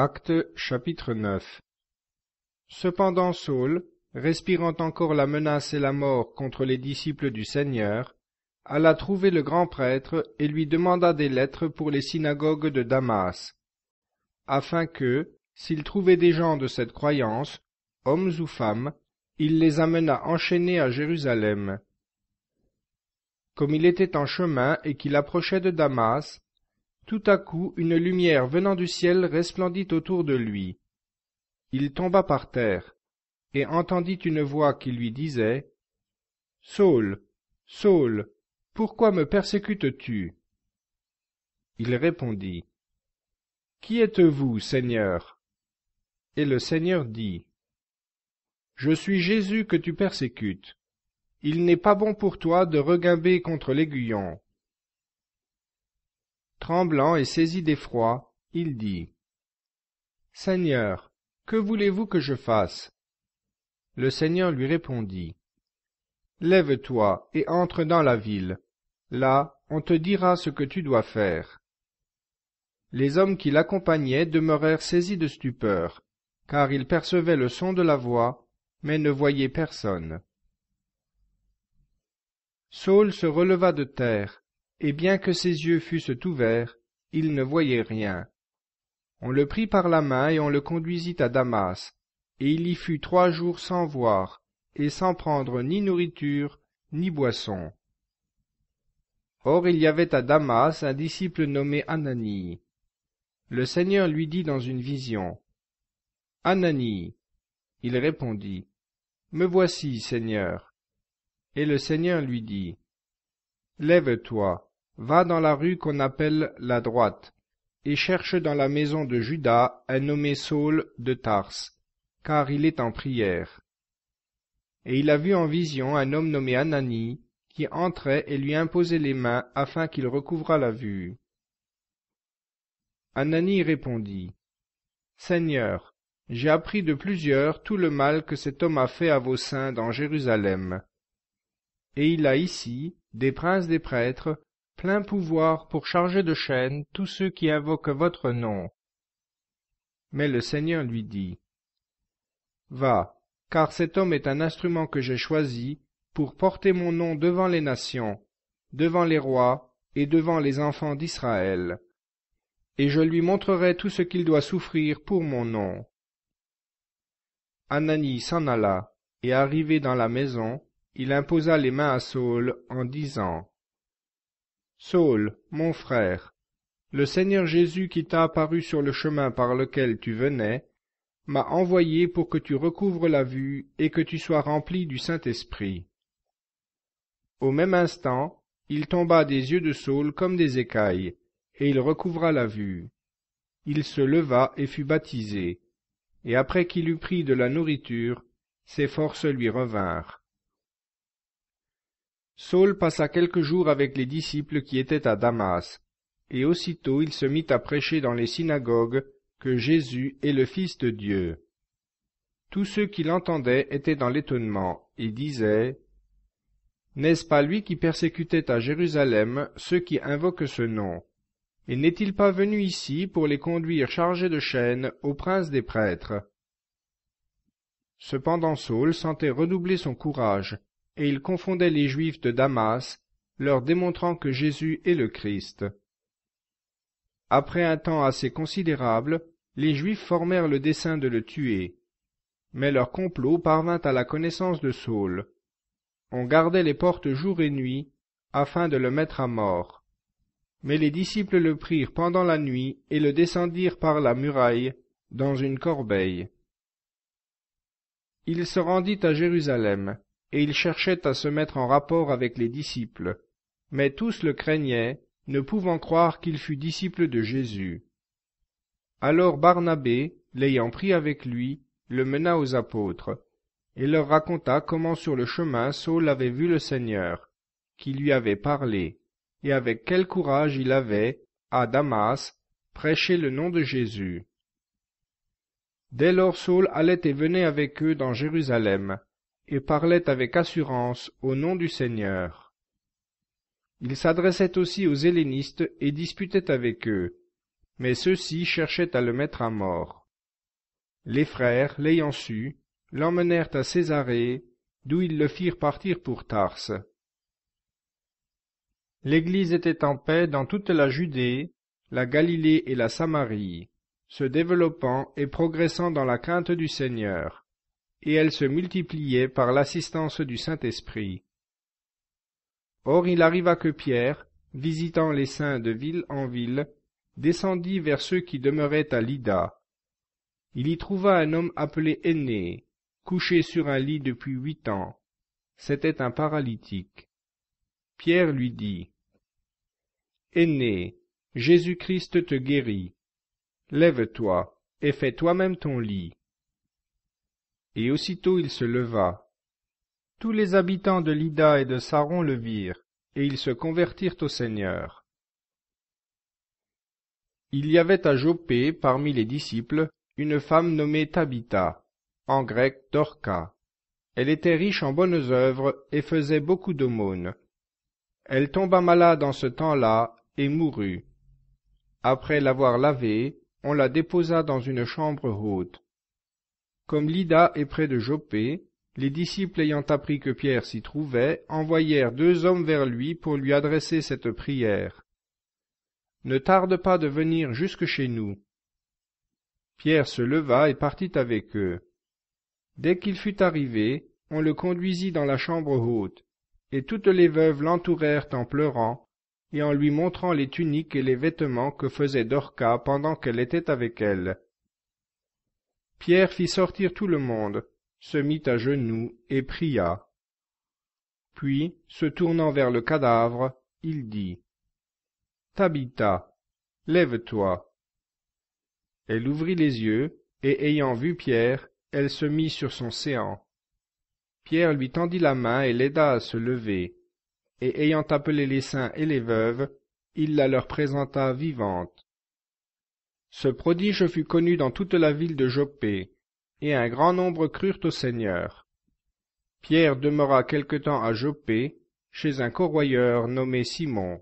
Acte, chapitre 9 Cependant Saul, respirant encore la menace et la mort contre les disciples du Seigneur, alla trouver le grand prêtre et lui demanda des lettres pour les synagogues de Damas, afin que, s'il trouvait des gens de cette croyance, hommes ou femmes, il les amena enchaînés à Jérusalem. Comme il était en chemin et qu'il approchait de Damas, tout à coup une lumière venant du ciel resplendit autour de lui. Il tomba par terre, et entendit une voix qui lui disait Saul, Saul, pourquoi me persécutes-tu Il répondit Qui êtes-vous, Seigneur Et le Seigneur dit Je suis Jésus que tu persécutes. Il n'est pas bon pour toi de regimber contre l'aiguillon. Tremblant et saisi d'effroi, il dit, Seigneur, que voulez-vous que je fasse Le Seigneur lui répondit, Lève-toi et entre dans la ville. Là, on te dira ce que tu dois faire. Les hommes qui l'accompagnaient demeurèrent saisis de stupeur, car ils percevaient le son de la voix, mais ne voyaient personne. Saul se releva de terre, et bien que ses yeux fussent ouverts, il ne voyait rien. On le prit par la main et on le conduisit à Damas, et il y fut trois jours sans voir, et sans prendre ni nourriture, ni boisson. Or il y avait à Damas un disciple nommé Ananie. Le Seigneur lui dit dans une vision, Ananie. Il répondit, Me voici, Seigneur. Et le Seigneur lui dit, Lève-toi, Va dans la rue qu'on appelle la droite, et cherche dans la maison de Judas un nommé Saul de Tars, car il est en prière. Et il a vu en vision un homme nommé Anani, qui entrait et lui imposait les mains afin qu'il recouvrât la vue. Anani répondit, Seigneur, j'ai appris de plusieurs tout le mal que cet homme a fait à vos saints dans Jérusalem. Et il a ici des princes des prêtres plein pouvoir pour charger de chaînes tous ceux qui invoquent votre nom. Mais le Seigneur lui dit, Va, car cet homme est un instrument que j'ai choisi pour porter mon nom devant les nations, devant les rois et devant les enfants d'Israël. Et je lui montrerai tout ce qu'il doit souffrir pour mon nom. Anani s'en alla, et arrivé dans la maison, il imposa les mains à Saul en disant Saul, mon frère, le Seigneur Jésus qui t'a apparu sur le chemin par lequel tu venais, m'a envoyé pour que tu recouvres la vue et que tu sois rempli du Saint-Esprit. Au même instant, il tomba des yeux de Saul comme des écailles, et il recouvra la vue. Il se leva et fut baptisé, et après qu'il eut pris de la nourriture, ses forces lui revinrent. Saul passa quelques jours avec les disciples qui étaient à Damas, et aussitôt il se mit à prêcher dans les synagogues que Jésus est le Fils de Dieu. Tous ceux qui l'entendaient étaient dans l'étonnement, et disaient N'est-ce pas lui qui persécutait à Jérusalem ceux qui invoquent ce nom Et n'est-il pas venu ici pour les conduire chargés de chaînes au prince des prêtres Cependant Saul sentait redoubler son courage, et il confondait les Juifs de Damas, leur démontrant que Jésus est le Christ. Après un temps assez considérable, les Juifs formèrent le dessein de le tuer. Mais leur complot parvint à la connaissance de Saul. On gardait les portes jour et nuit, afin de le mettre à mort. Mais les disciples le prirent pendant la nuit et le descendirent par la muraille, dans une corbeille. Il se rendit à Jérusalem, et il cherchait à se mettre en rapport avec les disciples. Mais tous le craignaient, ne pouvant croire qu'il fût disciple de Jésus. Alors Barnabé, l'ayant pris avec lui, le mena aux apôtres, et leur raconta comment sur le chemin Saul avait vu le Seigneur, qui lui avait parlé, et avec quel courage il avait, à Damas, prêché le nom de Jésus. Dès lors Saul allait et venait avec eux dans Jérusalem, et parlait avec assurance au nom du Seigneur. Il s'adressait aussi aux hellénistes et disputait avec eux, mais ceux-ci cherchaient à le mettre à mort. Les frères, l'ayant su, l'emmenèrent à Césarée, d'où ils le firent partir pour Tarse. L'Église était en paix dans toute la Judée, la Galilée et la Samarie, se développant et progressant dans la crainte du Seigneur et elle se multipliait par l'assistance du Saint-Esprit. Or il arriva que Pierre, visitant les saints de ville en ville, descendit vers ceux qui demeuraient à Lida. Il y trouva un homme appelé Aîné, couché sur un lit depuis huit ans. C'était un paralytique. Pierre lui dit Aîné, Jésus-Christ te guérit. Lève-toi et fais toi-même ton lit et aussitôt il se leva. Tous les habitants de Lida et de Saron le virent, et ils se convertirent au Seigneur. Il y avait à Jopé, parmi les disciples, une femme nommée Tabitha, en grec Dorca. Elle était riche en bonnes œuvres et faisait beaucoup d'aumônes. Elle tomba malade en ce temps-là et mourut. Après l'avoir lavée, on la déposa dans une chambre haute. Comme Lida est près de Jopé, les disciples ayant appris que Pierre s'y trouvait, envoyèrent deux hommes vers lui pour lui adresser cette prière. Ne tarde pas de venir jusque chez nous. Pierre se leva et partit avec eux. Dès qu'il fut arrivé, on le conduisit dans la chambre haute, et toutes les veuves l'entourèrent en pleurant, et en lui montrant les tuniques et les vêtements que faisait Dorca pendant qu'elle était avec elle. Pierre fit sortir tout le monde, se mit à genoux et pria. Puis, se tournant vers le cadavre, il dit Tabitha, lève-toi. Elle ouvrit les yeux, et ayant vu Pierre, elle se mit sur son séant. Pierre lui tendit la main et l'aida à se lever, et ayant appelé les saints et les veuves, il la leur présenta vivante. Ce prodige fut connu dans toute la ville de Joppé, et un grand nombre crurent au Seigneur. Pierre demeura quelque temps à Joppé, chez un corroyeur nommé Simon.